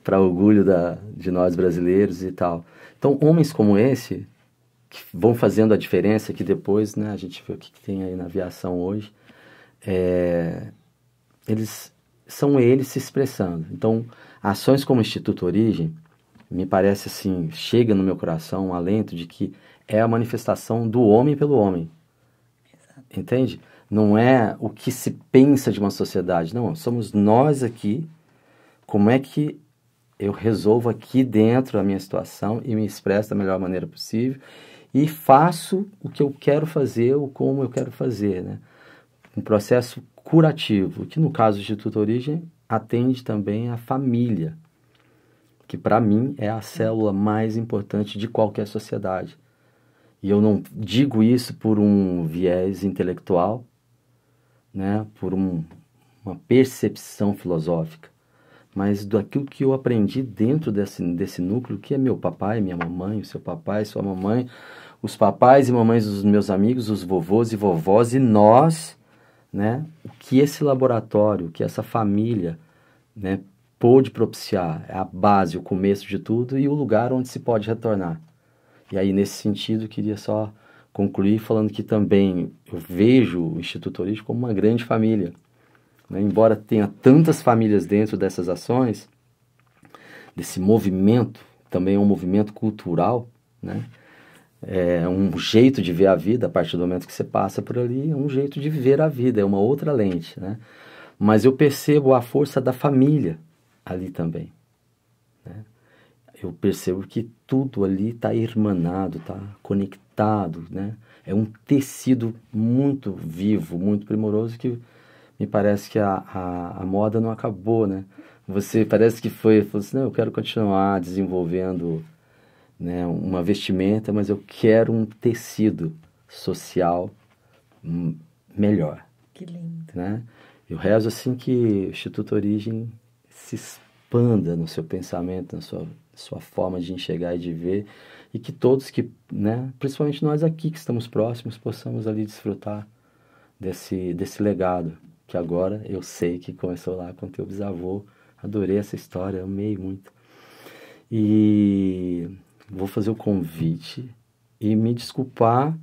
para orgulho da, de nós brasileiros e tal. Então, homens como esse, que vão fazendo a diferença, que depois né, a gente vê o que, que tem aí na aviação hoje, é, eles são eles se expressando. Então, ações como o Instituto Origem, me parece assim, chega no meu coração um alento de que é a manifestação do homem pelo homem. Entende? Entende? não é o que se pensa de uma sociedade, não, somos nós aqui. Como é que eu resolvo aqui dentro a minha situação e me expresso da melhor maneira possível e faço o que eu quero fazer ou como eu quero fazer, né? Um processo curativo, que no caso do Instituto Origem atende também a família, que para mim é a célula mais importante de qualquer sociedade. E eu não digo isso por um viés intelectual, né, por um, uma percepção filosófica, mas daquilo que eu aprendi dentro desse, desse núcleo, que é meu papai, minha mamãe, o seu papai, sua mamãe, os papais e mamães dos meus amigos, os vovôs e vovós e nós, né, o que esse laboratório, o que essa família, né, pôde propiciar, é a base, o começo de tudo e o lugar onde se pode retornar. E aí, nesse sentido, queria só concluir falando que também eu vejo o Instituto como uma grande família. Né? Embora tenha tantas famílias dentro dessas ações, desse movimento, também é um movimento cultural, né? é um jeito de ver a vida, a partir do momento que você passa por ali, é um jeito de ver a vida, é uma outra lente. Né? Mas eu percebo a força da família ali também eu percebo que tudo ali está irmanado, está conectado, né? É um tecido muito vivo, muito primoroso que me parece que a, a, a moda não acabou, né? Você parece que foi, falou assim, não, eu quero continuar desenvolvendo né, uma vestimenta, mas eu quero um tecido social melhor. Que lindo. Né? Eu rezo assim que o Instituto Origem se expanda no seu pensamento, na sua sua forma de enxergar e de ver, e que todos que, né, principalmente nós aqui que estamos próximos, possamos ali desfrutar desse, desse legado, que agora eu sei que começou lá com teu bisavô. Adorei essa história, amei muito. E vou fazer o convite e me desculpar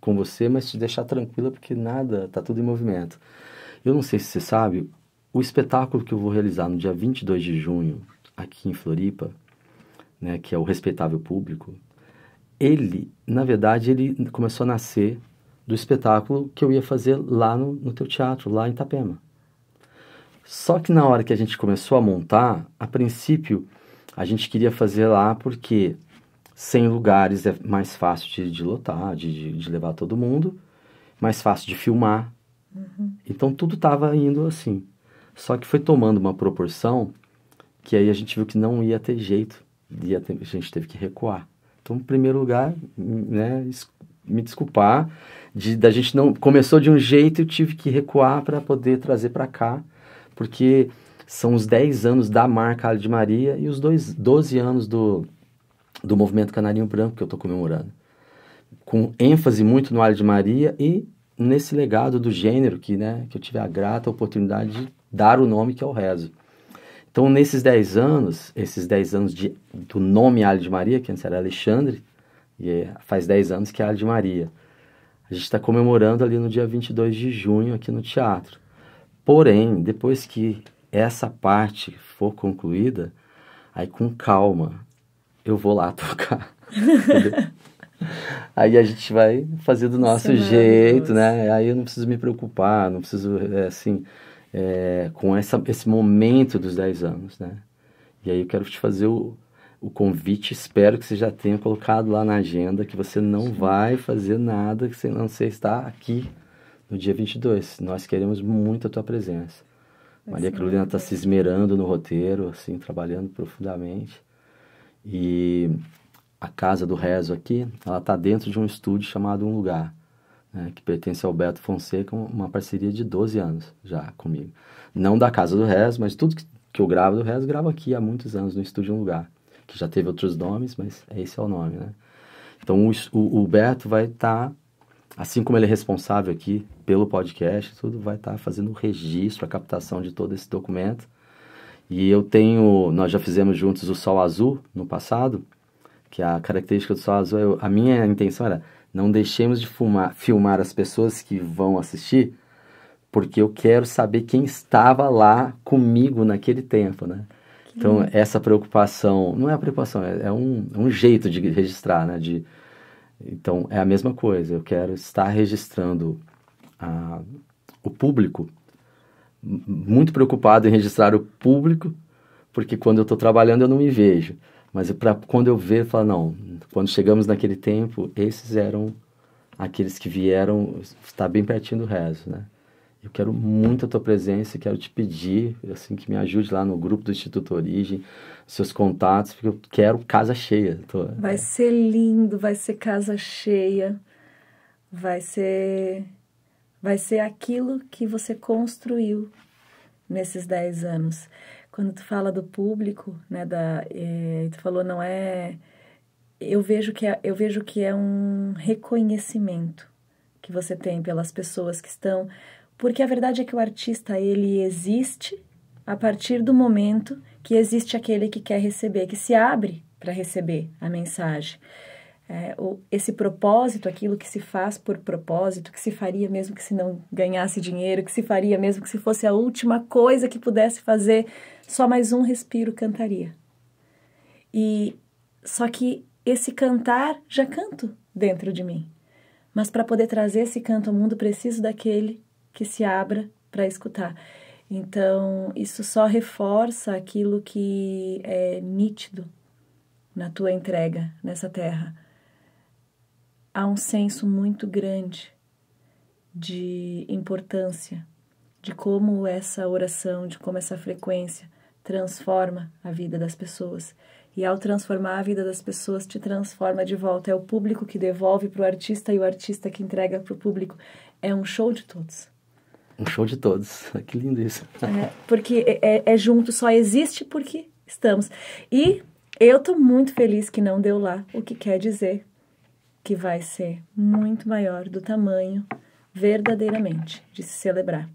com você, mas te deixar tranquila porque nada, tá tudo em movimento. Eu não sei se você sabe, o espetáculo que eu vou realizar no dia 22 de junho, aqui em Floripa, né, que é o respeitável público, ele, na verdade, ele começou a nascer do espetáculo que eu ia fazer lá no, no teu teatro, lá em Itapema. Só que na hora que a gente começou a montar, a princípio a gente queria fazer lá porque sem lugares é mais fácil de, de lotar, de, de, levar todo mundo, mais fácil de filmar. Uhum. Então tudo estava indo assim. Só que foi tomando uma proporção que aí a gente viu que não ia ter jeito, ia a gente teve que recuar. Então, em primeiro lugar, né, me desculpar de da gente não começou de um jeito, eu tive que recuar para poder trazer para cá, porque são os 10 anos da marca Alho de Maria e os dois, 12 anos do, do movimento Canarinho Branco que eu estou comemorando. Com ênfase muito no Alho de Maria e nesse legado do gênero que, né, que eu tive a grata oportunidade de dar o nome que é o rezo. Então, nesses 10 anos, esses 10 anos de, do nome Ali de Maria, que antes era Alexandre, e é, faz 10 anos que é Ali de Maria. A gente está comemorando ali no dia 22 de junho, aqui no teatro. Porém, depois que essa parte for concluída, aí com calma eu vou lá tocar. aí a gente vai fazer do nosso é jeito, né? Aí eu não preciso me preocupar, não preciso, é, assim, é, com essa, esse momento dos 10 anos, né? E aí eu quero te fazer o, o convite, espero que você já tenha colocado lá na agenda que você não Sim. vai fazer nada que você não você estar tá aqui no dia 22. Nós queremos muito a tua presença. Maria Carolina está se esmerando no roteiro, assim, trabalhando profundamente. E a casa do Rezo aqui, ela está dentro de um estúdio chamado Um Lugar né, que pertence ao Beto Fonseca, uma parceria de 12 anos já comigo. Não da Casa do Rez, mas tudo que, eu gravo do Rez, gravo aqui há muitos anos no Estúdio Um Lugar, que já teve outros nomes, mas é esse é o nome, né? Então, o, o, o Beto vai estar, tá, assim como ele é responsável aqui pelo podcast, tudo vai estar tá fazendo o registro, a captação de todo esse documento. E eu tenho, nós já fizemos juntos o Sol Azul no passado, que a característica do Sol Azul, eu, é, a minha intenção era não deixemos de fumar, filmar as pessoas que vão assistir, porque eu quero saber quem estava lá comigo naquele tempo, né? então, essa preocupação, não é preocupação, é, é um, é um jeito de registrar, né? De, então, é a mesma coisa. Eu quero estar registrando a, o público, muito preocupado em registrar o público, porque quando eu estou trabalhando eu não me vejo. Mas para quando eu ver, falar, não, quando chegamos naquele tempo, esses eram aqueles que vieram, está bem pertinho do rezo, né? Eu quero muito a tua presença, quero te pedir, assim, que me ajude lá no grupo do Instituto Origem, seus contatos, porque eu quero casa cheia. Tô... É. Vai ser lindo, vai ser casa cheia, vai ser, vai ser aquilo que você construiu nesses 10 anos quando tu fala do público, né, da, é, tu falou não é, eu vejo que é, eu vejo que é um reconhecimento que você tem pelas pessoas que estão, porque a verdade é que o artista ele existe a partir do momento que existe aquele que quer receber, que se abre para receber a mensagem é, esse propósito, aquilo que se faz por propósito, que se faria mesmo que se não ganhasse dinheiro, que se faria mesmo que se fosse a última coisa que pudesse fazer, só mais um respiro cantaria. E só que esse cantar já canto dentro de mim. Mas para poder trazer esse canto ao mundo, preciso daquele que se abra para escutar. Então, isso só reforça aquilo que é nítido na tua entrega nessa terra há um senso muito grande de importância de como essa oração, de como essa frequência transforma a vida das pessoas. E ao transformar a vida das pessoas, te transforma de volta. É o público que devolve para o artista e o artista que entrega para o público. É um show de todos. Um show de todos. Que lindo isso. É, porque é, é, é, junto, só existe porque estamos. E eu estou muito feliz que não deu lá, o que quer dizer que vai ser muito maior do tamanho verdadeiramente de se celebrar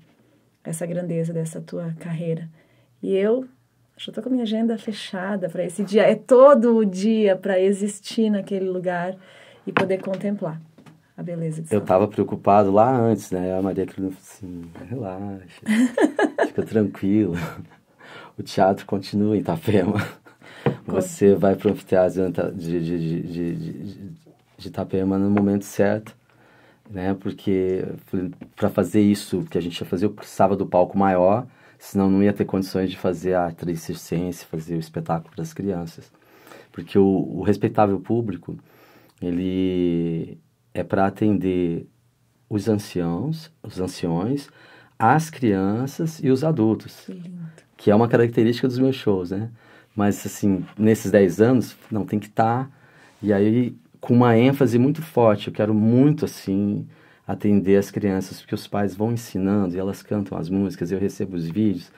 essa grandeza dessa tua carreira. E eu já estou com a minha agenda fechada para esse dia. É todo o dia para existir naquele lugar e poder contemplar a beleza de Eu tava preocupado lá antes, né? A Maria Carolina falou assim: relaxa, fica tranquilo. O teatro continua em Itapema. Você vai para o anfiteatro de, de, de, de Itapema tá no momento certo, né? Porque para fazer isso que a gente ia fazer, eu precisava do palco maior, senão não ia ter condições de fazer a atriz circense, fazer o espetáculo para as crianças. Porque o, o respeitável público, ele é para atender os anciãos, os anciões, as crianças e os adultos. Que, que é uma característica dos meus shows, né? Mas, assim, nesses 10 anos, não tem que estar. Tá, e aí com uma ênfase muito forte. Eu quero muito, assim, atender as crianças, porque os pais vão ensinando e elas cantam as músicas, eu recebo os vídeos.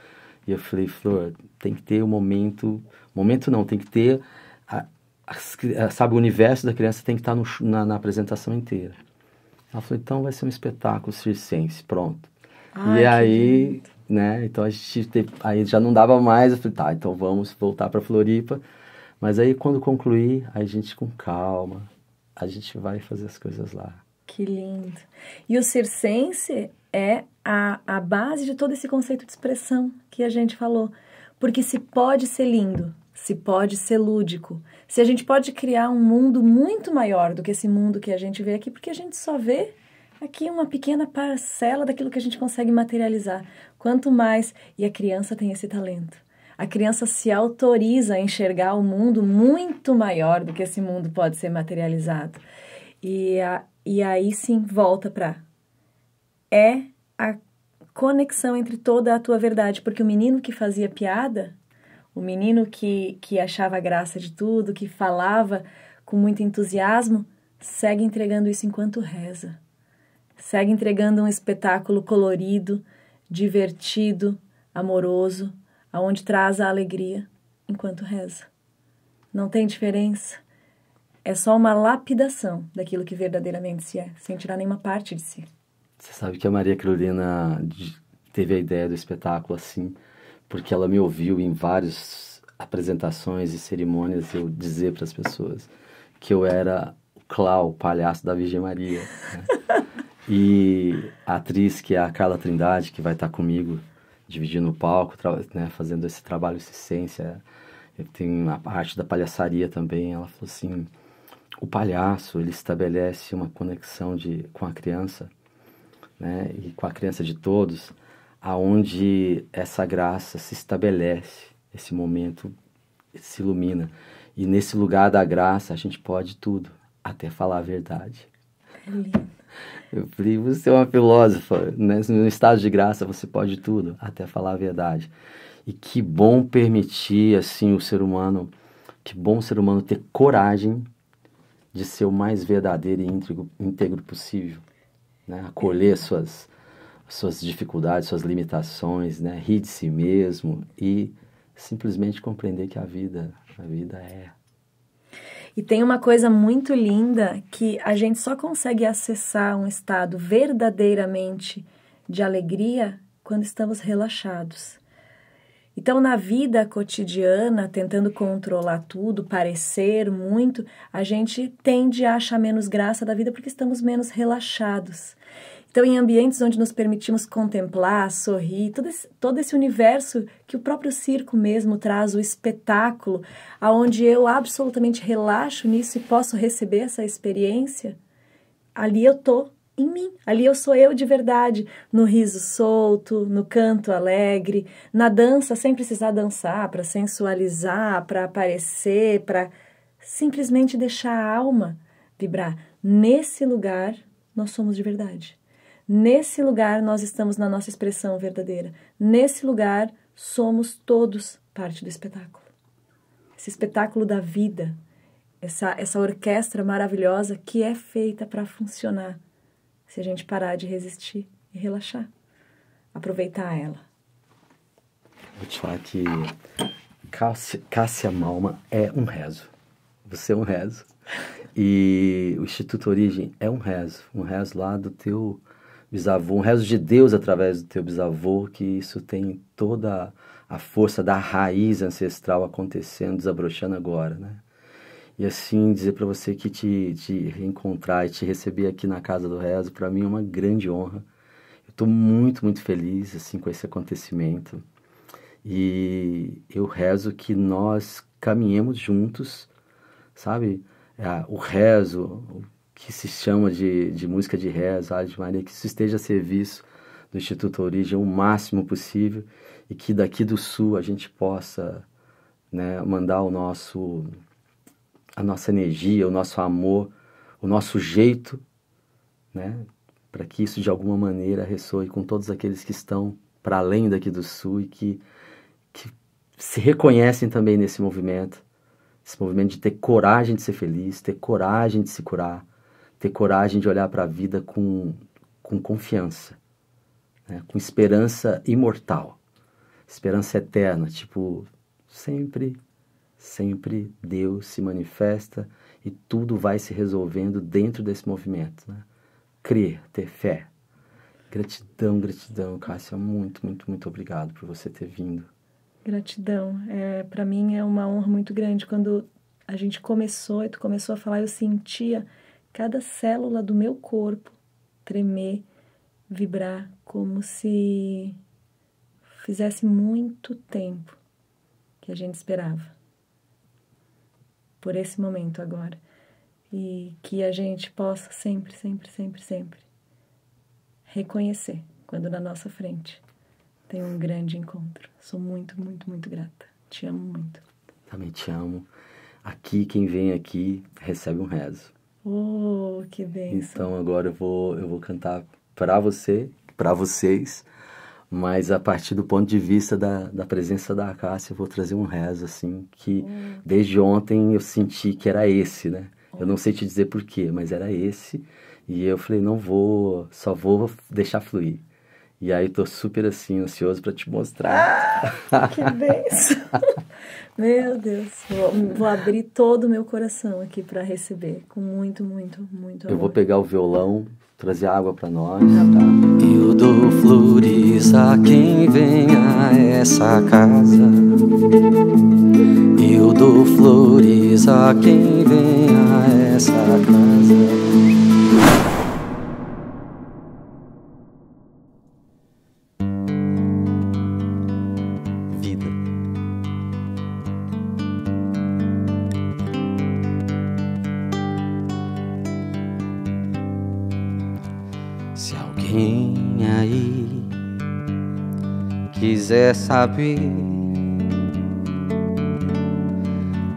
E eu falei, Flor, tem que ter o um momento... Momento não, tem que ter... A, a, eh, sabe, o universo da criança tem que estar tá no, na, na apresentação inteira. Ela falou, então vai ser um espetáculo circense, pronto. Ai, e aí, lindo. né, então a gente teve, aí já não dava mais, eu falei, tá, então vamos voltar para Floripa. Mas aí quando concluí, a gente com calma, a gente vai fazer as coisas lá. Que lindo. E o circense é a, a base de todo esse conceito de expressão que a gente falou. Porque se pode ser lindo, se pode ser lúdico, se a gente pode criar um mundo muito maior do que esse mundo que a gente vê aqui, porque a gente só vê aqui uma pequena parcela daquilo que a gente consegue materializar. Quanto mais, e a criança tem esse talento a criança se autoriza a enxergar o um mundo muito maior do que esse mundo pode ser materializado. E, a, e aí sim, volta para. É a conexão entre toda a tua verdade, porque o menino que fazia piada, o menino que, que achava graça de tudo, que falava com muito entusiasmo, segue entregando isso enquanto reza. Segue entregando um espetáculo colorido, divertido, amoroso, aonde traz a alegria enquanto reza. Não tem diferença. É só uma lapidação daquilo que verdadeiramente se é, sem tirar nenhuma parte de si. Você sabe que a Maria Carolina teve a ideia do espetáculo assim, porque ela me ouviu em várias apresentações e cerimônias eu dizer para as pessoas que eu era o Clau, o palhaço da Virgem Maria. Né? e a atriz que é a Carla Trindade, que vai estar comigo dividindo o palco, né, fazendo esse trabalho, essa essência. Tem a parte da palhaçaria também. Ela falou assim: o palhaço ele estabelece uma conexão de, com a criança, né, e com a criança de todos, aonde essa graça se estabelece, esse momento se ilumina. E nesse lugar da graça a gente pode tudo, até falar a verdade. É lindo. Eu filho, você é uma filósofa, né? No estado de graça você pode tudo, até falar a verdade. E que bom permitir, assim, o ser humano, que bom o ser humano ter coragem de ser o mais verdadeiro e íntegro, íntegro possível, né? Acolher suas, suas dificuldades, suas limitações, né? Rir de si mesmo e simplesmente compreender que a vida, a vida é e tem uma coisa muito linda que a gente só consegue acessar um estado verdadeiramente de alegria quando estamos relaxados. Então, na vida cotidiana, tentando controlar tudo, parecer muito, a gente tende a achar menos graça da vida porque estamos menos relaxados. Então, em ambientes onde nos permitimos contemplar, sorrir, todo esse, todo esse universo que o próprio circo mesmo traz, o espetáculo, aonde eu absolutamente relaxo nisso e posso receber essa experiência, ali eu tô em mim, ali eu sou eu de verdade, no riso solto, no canto alegre, na dança sem precisar dançar para sensualizar, para aparecer, para simplesmente deixar a alma vibrar. Nesse lugar nós somos de verdade. Nesse lugar nós estamos na nossa expressão verdadeira. Nesse lugar somos todos parte do espetáculo. Esse espetáculo da vida, essa, essa orquestra maravilhosa que é feita para funcionar se a gente parar de resistir e relaxar. Aproveitar ela. Vou te falar que Cássia, Cássia Malma é um rezo. Você é um rezo. E o Instituto Origem é um rezo. Um rezo lá do teu bisavô, um rezo de Deus através do teu bisavô, que isso tem toda a força da raiz ancestral acontecendo, desabrochando agora, né? E assim dizer para você que te, te reencontrar e te receber aqui na casa do rezo, para mim é uma grande honra. Eu estou muito, muito feliz assim com esse acontecimento. E eu rezo que nós caminhemos juntos, sabe? É, o rezo, que se chama de, de música de reza, Ave Maria, que isso esteja a serviço do Instituto Origem o máximo possível e que daqui do Sul a gente possa né, mandar o nosso, a nossa energia, o nosso amor, o nosso jeito, né, para que isso de alguma maneira ressoe com todos aqueles que estão para além daqui do Sul e que, que se reconhecem também nesse movimento, esse movimento de ter coragem de ser feliz, ter coragem de se curar, ter coragem de olhar para a vida com, com confiança, né? com esperança imortal, esperança eterna, tipo, sempre, sempre Deus se manifesta e tudo vai se resolvendo dentro desse movimento. Né? Crer, ter fé. Gratidão, gratidão, Cássia, muito, muito, muito obrigado por você ter vindo. Gratidão. É, para mim é uma honra muito grande. Quando a gente começou e tu começou a falar, eu sentia cada célula do meu corpo tremer, vibrar, como se fizesse muito tempo que a gente esperava por esse momento agora. E que a gente possa sempre, sempre, sempre, sempre reconhecer quando na nossa frente tem um grande encontro. Sou muito, muito, muito grata. Te amo muito. Também te amo. Aqui, quem vem aqui recebe um rezo. Oh, que bem. Então agora eu vou, eu vou cantar para você, para vocês, mas a partir do ponto de vista da, da presença da Cássia eu vou trazer um rezo, assim, que oh. desde ontem eu senti que era esse, né? Oh. Eu não oh. sei te dizer porquê, mas era esse. E eu falei, não vou, só vou deixar fluir. E aí tô super assim, ansioso para te mostrar. Ah, que benção! Meu Deus, vou, vou abrir todo o meu coração aqui para receber, com muito, muito, muito amor. Eu vou pegar o violão, trazer água para nós, tá? Eu dou flores a quem vem a essa casa. Eu dou flores a quem vem a essa casa. é saber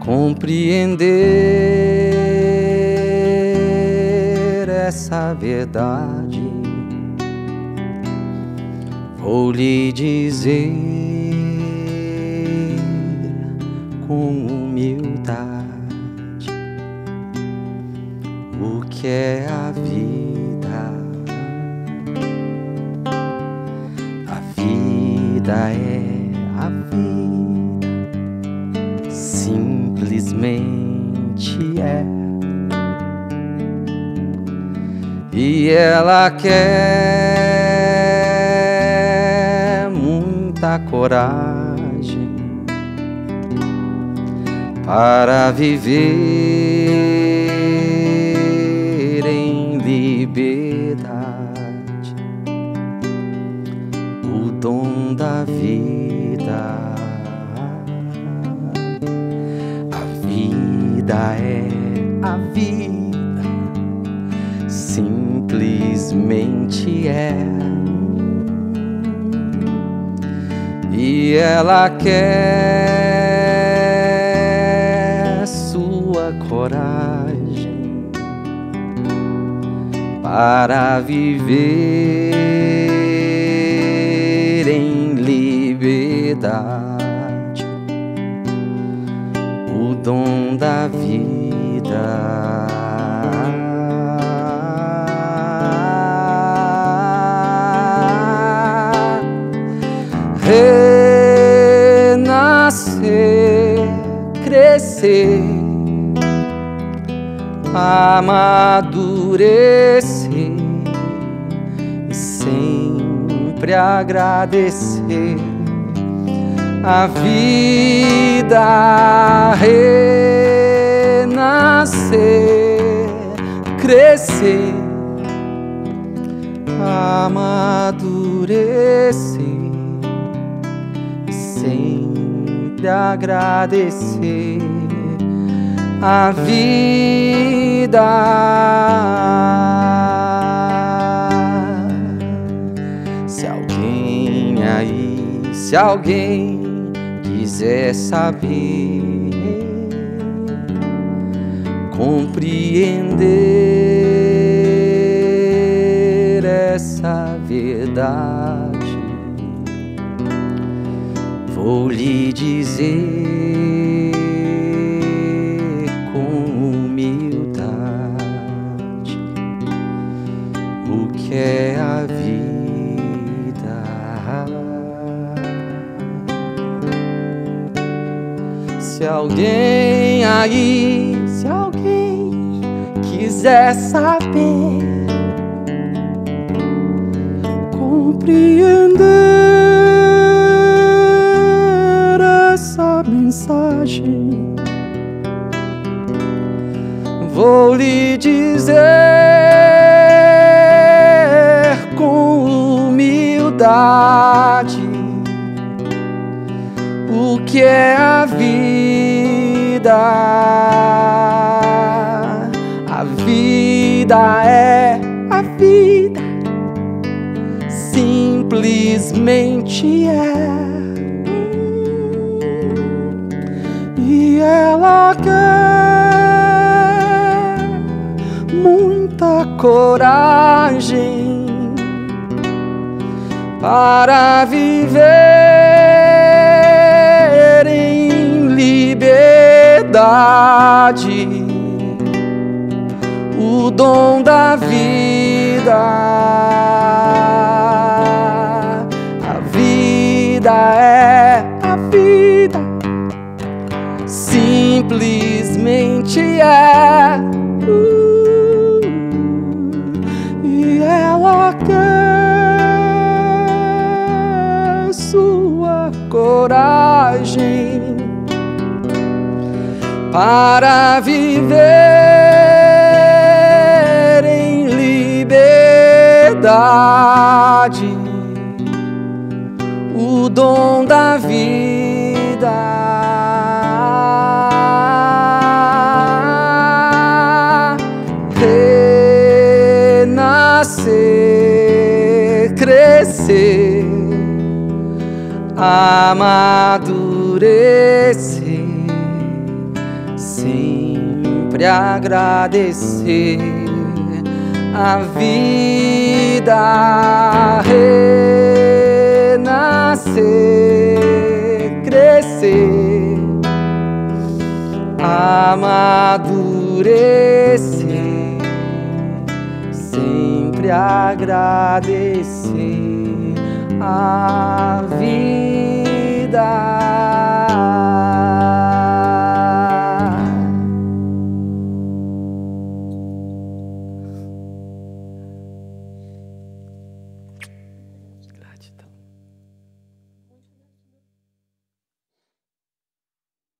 compreender essa verdade. Vou lhe dizer com humildade o que é a vida. vida é a vida, simplesmente é. E ela quer muita coragem para viver em liberdade. dom da vida. A vida é a vida, simplesmente é. E ela quer sua coragem para viver. o dom da vida. Renascer, crescer, amadurecer e sempre agradecer a vida renascer, crescer, amadurecer, sempre agradecer a vida. Se alguém aí, se alguém quiser saber, compreender essa verdade, vou lhe dizer com humildade o que é. Se alguém aí, se alguém quiser saber, compreender essa mensagem, vou lhe dizer com humildade o que é a vida vida, a vida é a vida, simplesmente é. E ela quer muita coragem para viver. pode o dom da vida. A vida é a vida, simplesmente é. Uh, e ela quer sua coragem para viver em liberdade o dom da vida. Renascer, crescer, amadurecer sempre agradecer a vida renascer, crescer, amadurecer, sempre agradecer a vida.